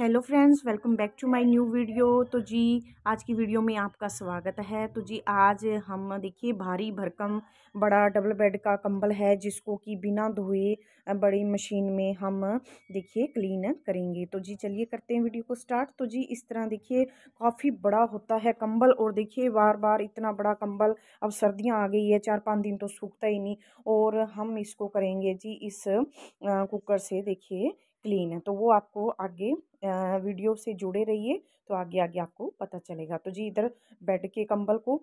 hello friends welcome back to my new video तो जी आज की वीडियो में आपका स्वागत है तो जी आज हम देखिए भारी भरकम बड़ा डबल बेड का कंबल है जिसको कि बिना धोए बड़ी मशीन में हम देखिए क्लीन करेंगे तो जी चलिए करते हैं वीडियो को स्टार्ट तो जी इस तरह देखिए काफ़ी बड़ा होता है कंबल और देखिए बार बार इतना बड़ा कंबल अब सर्दियाँ आ गई है चार पाँच दिन तो सूखता ही नहीं और हम इसको करेंगे जी इस कुकर से देखिए क्लीन है तो वो आपको आगे वीडियो से जुड़े रहिए तो आगे आगे आपको पता चलेगा तो जी इधर बेड के कंबल को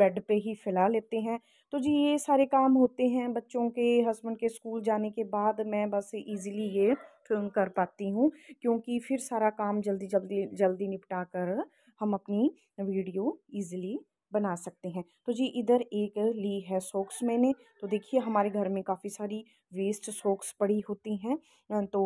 बेड पे ही फैला लेते हैं तो जी ये सारे काम होते हैं बच्चों के हस्बैंड के स्कूल जाने के बाद मैं बस इजीली ये कर पाती हूँ क्योंकि फिर सारा काम जल्दी जल्दी जल्दी निपटा कर हम अपनी वीडियो ईजिली बना सकते हैं तो जी इधर एक ली है सॉक्स मैंने तो देखिए हमारे घर में काफ़ी सारी वेस्ट सॉक्स पड़ी होती हैं तो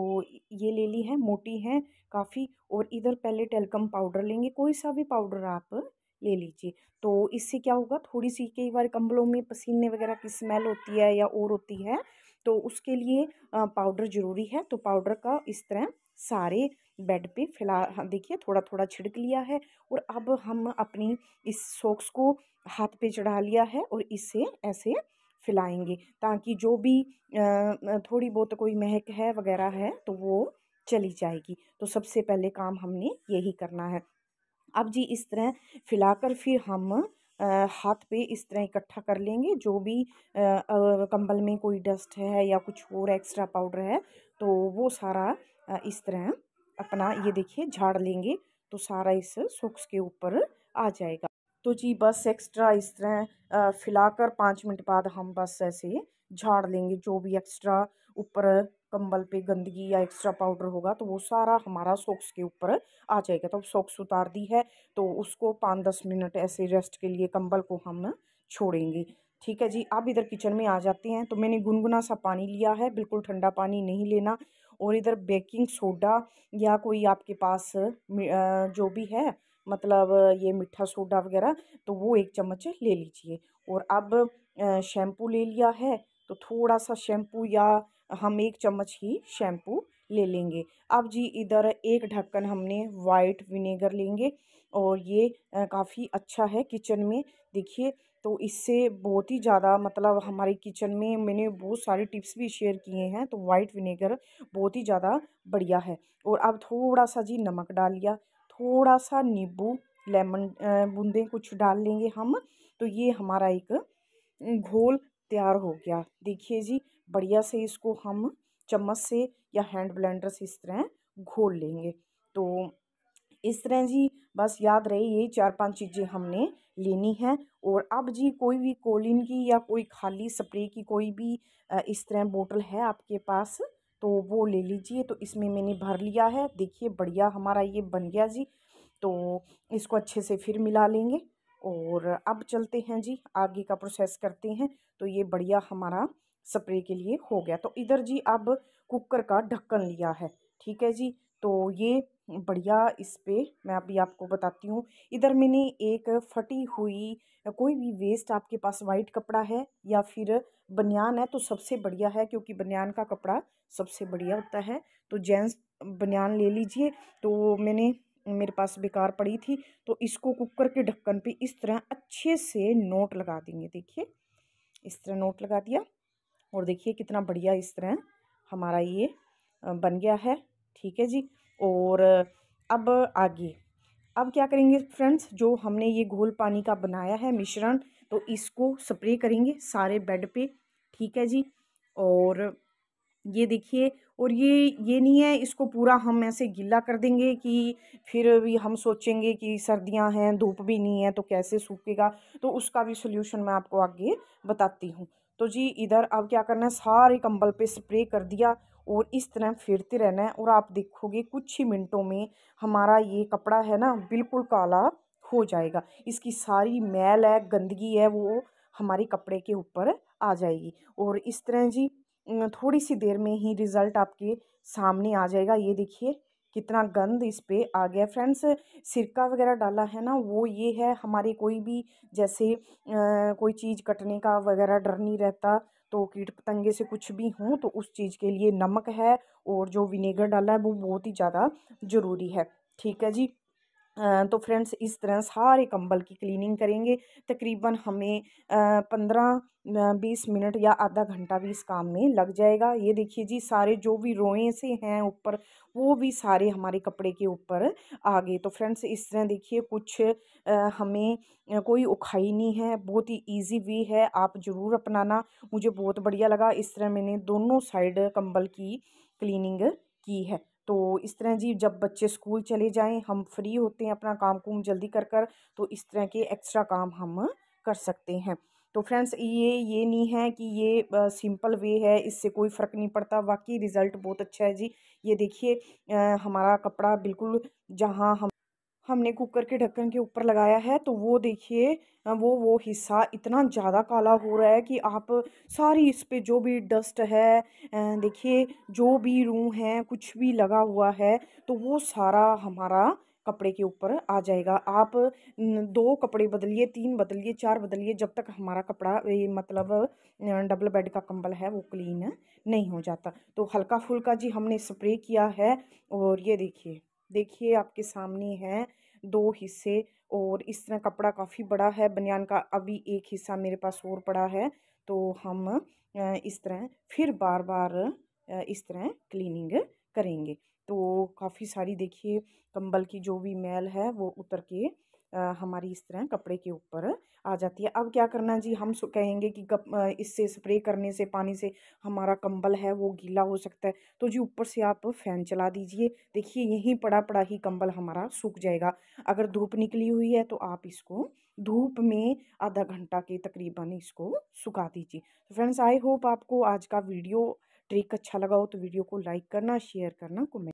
ये ले ली है मोटी है काफ़ी और इधर पहले टेलकम पाउडर लेंगे कोई सा भी पाउडर आप ले लीजिए तो इससे क्या होगा थोड़ी सी कई बार कंबलों में पसीने वगैरह की स्मेल होती है या और होती है तो उसके लिए पाउडर ज़रूरी है तो पाउडर का इस तरह सारे बेड पे फैला हाँ, देखिए थोड़ा थोड़ा छिड़क लिया है और अब हम अपनी इस सॉक्स को हाथ पे चढ़ा लिया है और इसे ऐसे फैलाएंगे ताकि जो भी थोड़ी बहुत कोई महक है वगैरह है तो वो चली जाएगी तो सबसे पहले काम हमने यही करना है अब जी इस तरह फैलाकर फिर हम हाथ पे इस तरह इकट्ठा कर लेंगे जो भी कंबल में कोई डस्ट है या कुछ और एक्स्ट्रा पाउडर है तो वो सारा इस तरह अपना ये देखिए झाड़ लेंगे तो सारा इस सॉक्स के ऊपर आ जाएगा तो जी बस एक्स्ट्रा इस तरह कर पाँच मिनट बाद हम बस ऐसे झाड़ लेंगे जो भी एक्स्ट्रा ऊपर कंबल पे गंदगी या एक्स्ट्रा पाउडर होगा तो वो सारा हमारा सॉक्स के ऊपर आ जाएगा तो सॉक्स उतार दी है तो उसको पाँच दस मिनट ऐसे रेस्ट के लिए कंबल को हम छोड़ेंगे ठीक है जी अब इधर किचन में आ जाते हैं तो मैंने गुनगुना सा पानी लिया है बिल्कुल ठंडा पानी नहीं लेना और इधर बेकिंग सोडा या कोई आपके पास जो भी है मतलब ये मीठा सोडा वगैरह तो वो एक चम्मच ले लीजिए और अब शैम्पू ले लिया है तो थोड़ा सा शैम्पू या हम एक चम्मच ही शैम्पू ले लेंगे अब जी इधर एक ढक्कन हमने वाइट विनेगर लेंगे और ये काफ़ी अच्छा है किचन में देखिए तो इससे बहुत ही ज़्यादा मतलब हमारे किचन में मैंने बहुत सारे टिप्स भी शेयर किए हैं तो वाइट विनेगर बहुत ही ज़्यादा बढ़िया है और अब थोड़ा सा जी नमक डाल लिया थोड़ा सा नींबू लेमन बूंदे कुछ डाल लेंगे हम तो ये हमारा एक घोल तैयार हो गया देखिए जी बढ़िया से इसको हम चम्मच से या हैंड ब्लेंडर से इस तरह घोल लेंगे तो इस तरह जी बस याद रहे ये चार पांच चीज़ें हमने लेनी है और अब जी कोई भी कोलिन की या कोई खाली स्प्रे की कोई भी इस तरह बोतल है आपके पास तो वो ले लीजिए तो इसमें मैंने भर लिया है देखिए बढ़िया हमारा ये बन गया जी तो इसको अच्छे से फिर मिला लेंगे और अब चलते हैं जी आगे का प्रोसेस करते हैं तो ये बढ़िया हमारा स्प्रे के लिए हो गया तो इधर जी अब कुकर का ढक्कन लिया है ठीक है जी तो ये बढ़िया इस पर मैं अभी आपको बताती हूँ इधर मैंने एक फटी हुई कोई भी वेस्ट आपके पास वाइट कपड़ा है या फिर बनियान है तो सबसे बढ़िया है क्योंकि बनियान का कपड़ा सबसे बढ़िया होता है तो जेंट्स बनियान ले लीजिए तो मैंने मेरे पास बेकार पड़ी थी तो इसको कुकर के ढक्कन पे इस तरह अच्छे से नोट लगा देंगे देखिए इस तरह नोट लगा दिया और देखिए कितना बढ़िया इस तरह हमारा ये बन गया है ठीक है जी और अब आगे अब क्या करेंगे फ्रेंड्स जो हमने ये घोल पानी का बनाया है मिश्रण तो इसको स्प्रे करेंगे सारे बेड पे ठीक है जी और ये देखिए और ये ये नहीं है इसको पूरा हम ऐसे गीला कर देंगे कि फिर भी हम सोचेंगे कि सर्दियां हैं धूप भी नहीं है तो कैसे सूखेगा तो उसका भी सोल्यूशन मैं आपको आगे बताती हूँ तो जी इधर अब क्या करना है सारे कंबल पे स्प्रे कर दिया और इस तरह फिरते रहना है और आप देखोगे कुछ ही मिनटों में हमारा ये कपड़ा है ना बिल्कुल काला हो जाएगा इसकी सारी मैल है गंदगी है वो हमारे कपड़े के ऊपर आ जाएगी और इस तरह जी थोड़ी सी देर में ही रिज़ल्ट आपके सामने आ जाएगा ये देखिए कितना गंद इस पर आ गया फ्रेंड्स सिरका वगैरह डाला है ना वो ये है हमारे कोई भी जैसे आ, कोई चीज़ कटने का वगैरह डर नहीं रहता तो कीट पतंगे से कुछ भी हों तो उस चीज़ के लिए नमक है और जो विनेगर डाला है वो बहुत ही ज़्यादा ज़रूरी है ठीक है जी तो फ्रेंड्स इस तरह सारे कंबल की क्लीनिंग करेंगे तकरीबन हमें पंद्रह बीस मिनट या आधा घंटा भी इस काम में लग जाएगा ये देखिए जी सारे जो भी रोएं से हैं ऊपर वो भी सारे हमारे कपड़े के ऊपर आ गए तो फ्रेंड्स इस तरह देखिए कुछ हमें कोई उखाई नहीं है बहुत ही इजी वे है आप ज़रूर अपनाना मुझे बहुत बढ़िया लगा इस तरह मैंने दोनों साइड कंबल की क्लीनिंग की है तो इस तरह जी जब बच्चे स्कूल चले जाएं हम फ्री होते हैं अपना काम कुम जल्दी कर कर तो इस तरह के एक्स्ट्रा काम हम कर सकते हैं तो फ्रेंड्स ये ये नहीं है कि ये सिंपल वे है इससे कोई फ़र्क नहीं पड़ता वाकई रिज़ल्ट बहुत अच्छा है जी ये देखिए हमारा कपड़ा बिल्कुल जहाँ हम हमने कुकर के ढक्कन के ऊपर लगाया है तो वो देखिए वो वो हिस्सा इतना ज़्यादा काला हो रहा है कि आप सारी इस पे जो भी डस्ट है देखिए जो भी रूं है कुछ भी लगा हुआ है तो वो सारा हमारा कपड़े के ऊपर आ जाएगा आप दो कपड़े बदलिए तीन बदलिए चार बदलिए जब तक हमारा कपड़ा ये मतलब डबल बेड का कंबल है वो क्लीन नहीं हो जाता तो हल्का फुल्का जी हमने स्प्रे किया है और ये देखिए देखिए आपके सामने है दो हिस्से और इस तरह कपड़ा काफ़ी बड़ा है बनियान का अभी एक हिस्सा मेरे पास और पड़ा है तो हम इस तरह फिर बार बार इस तरह क्लीनिंग करेंगे तो काफ़ी सारी देखिए कंबल की जो भी मैल है वो उतर के हमारी इस तरह कपड़े के ऊपर आ जाती है अब क्या करना जी हम कहेंगे कि कप इससे स्प्रे करने से पानी से हमारा कंबल है वो गीला हो सकता है तो जी ऊपर से आप फ़ैन चला दीजिए देखिए यहीं पड़ा पड़ा ही कंबल हमारा सूख जाएगा अगर धूप निकली हुई है तो आप इसको धूप में आधा घंटा के तकरीबन इसको सुखा दीजिए तो फ्रेंड्स आई होप आपको आज का वीडियो ट्रिक अच्छा लगा हो तो वीडियो को लाइक करना शेयर करना कमेंट